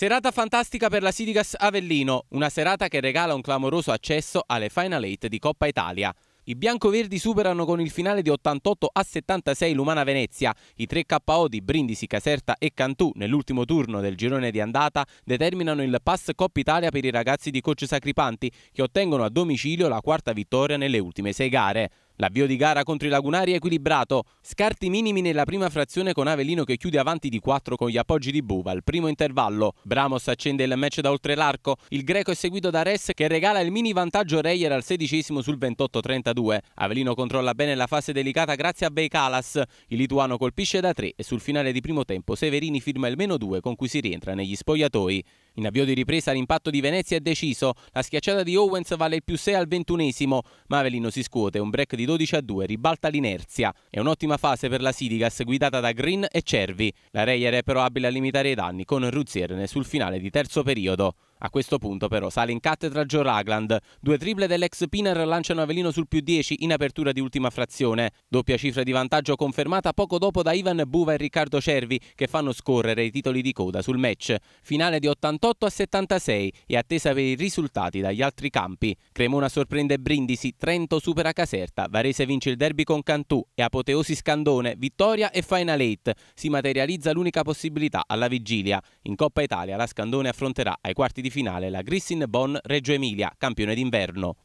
Serata fantastica per la Sidigas Avellino, una serata che regala un clamoroso accesso alle Final 8 di Coppa Italia. I biancoverdi superano con il finale di 88 a 76 l'Umana Venezia. I 3 KO di Brindisi, Caserta e Cantù nell'ultimo turno del girone di andata determinano il pass Coppa Italia per i ragazzi di coach Sacripanti che ottengono a domicilio la quarta vittoria nelle ultime sei gare. L'avvio di gara contro i lagunari è equilibrato. Scarti minimi nella prima frazione con Avellino che chiude avanti di 4 con gli appoggi di Buva al primo intervallo. Bramos accende il match da oltre l'arco. Il greco è seguito da Res che regala il mini vantaggio Reyer al sedicesimo sul 28-32. Avellino controlla bene la fase delicata grazie a Beikalas. Il lituano colpisce da 3 e sul finale di primo tempo Severini firma il meno 2 con cui si rientra negli spogliatoi. In avvio di ripresa l'impatto di Venezia è deciso, la schiacciata di Owens vale il più 6 al ventunesimo, ma Avellino si scuote, un break di 12 a 2, ribalta l'inerzia. È un'ottima fase per la Sidigas guidata da Green e Cervi. La Reyer è però abile a limitare i danni con Ruzierne sul finale di terzo periodo. A questo punto però sale in cattedra Joe Ragland. Due triple dell'ex Piner lanciano Avelino sul più 10 in apertura di ultima frazione. Doppia cifra di vantaggio confermata poco dopo da Ivan Buva e Riccardo Cervi che fanno scorrere i titoli di coda sul match. Finale di 88 a 76 e attesa per i risultati dagli altri campi. Cremona sorprende Brindisi, Trento supera Caserta, Varese vince il derby con Cantù e apoteosi Scandone, vittoria e final 8. Si materializza l'unica possibilità alla vigilia. In Coppa Italia la Scandone affronterà ai quarti di di finale la Grissin Bonn Reggio Emilia, campione d'inverno.